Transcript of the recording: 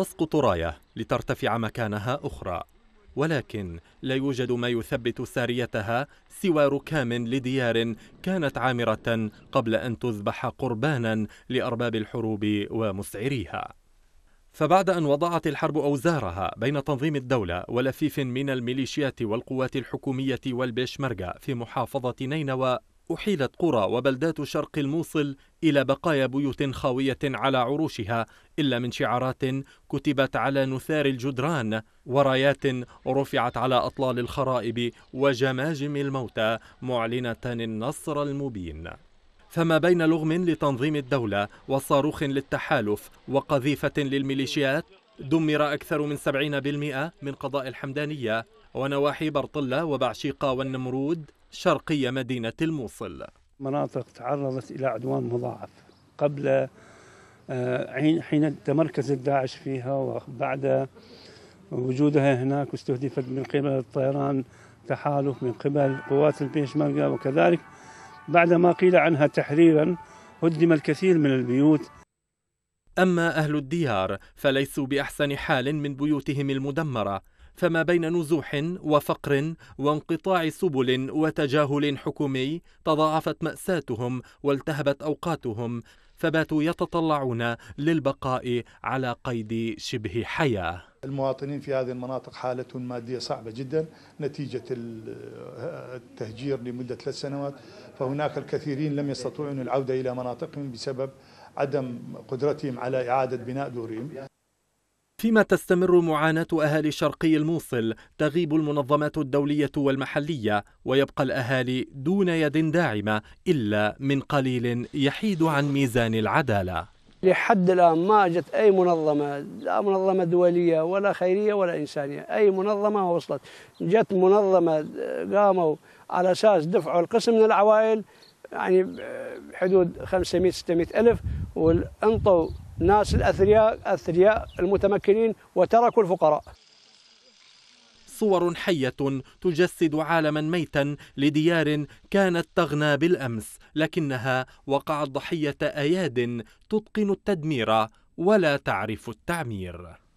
تسقط راية لترتفع مكانها أخرى ولكن لا يوجد ما يثبت ساريتها سوى ركام لديار كانت عامرة قبل أن تذبح قربانا لأرباب الحروب ومسعريها فبعد أن وضعت الحرب أوزارها بين تنظيم الدولة ولفيف من الميليشيات والقوات الحكومية والبيشمركة في محافظة نينوى أحيلت قرى وبلدات شرق الموصل إلى بقايا بيوت خاوية على عروشها إلا من شعارات كتبت على نثار الجدران ورايات رفعت على أطلال الخرائب وجماجم الموتى معلنة النصر المبين فما بين لغم لتنظيم الدولة وصاروخ للتحالف وقذيفة للميليشيات دمر أكثر من 70% من قضاء الحمدانية ونواحي برطلة وبعشيقة والنمرود شرقي مدينة الموصل مناطق تعرضت إلى عدوان مضاعف قبل آه، حين تمركزت داعش فيها وبعد وجودها هناك واستهدفت من قبل الطيران تحالف من قبل قوات البيشمركة وكذلك بعد ما قيل عنها تحريرا هدم الكثير من البيوت أما أهل الديار فليسوا بأحسن حال من بيوتهم المدمرة فما بين نزوح وفقر وانقطاع سبل وتجاهل حكومي تضاعفت مأساتهم والتهبت أوقاتهم فباتوا يتطلعون للبقاء على قيد شبه حياة المواطنين في هذه المناطق حالة مادية صعبة جدا نتيجة التهجير لمدة ثلاث سنوات فهناك الكثيرين لم يستطيعوا العودة إلى مناطقهم بسبب عدم قدرتهم على إعادة بناء دورهم فيما تستمر معاناة أهالي شرقي الموصل تغيب المنظمات الدولية والمحلية ويبقى الأهالي دون يد داعمة إلا من قليل يحيد عن ميزان العدالة لحد الآن ما جت أي منظمة لا منظمة دولية ولا خيرية ولا إنسانية أي منظمة وصلت جت منظمة آه، قاموا على أساس دفعوا القسم من العوائل يعني آه، حدود 500 600 ألف وانطوا ناس الأثرياء أثرياء المتمكنين وتركوا الفقراء صور حية تجسد عالما ميتا لديار كانت تغنى بالأمس لكنها وقعت ضحية أياد تتقن التدمير ولا تعرف التعمير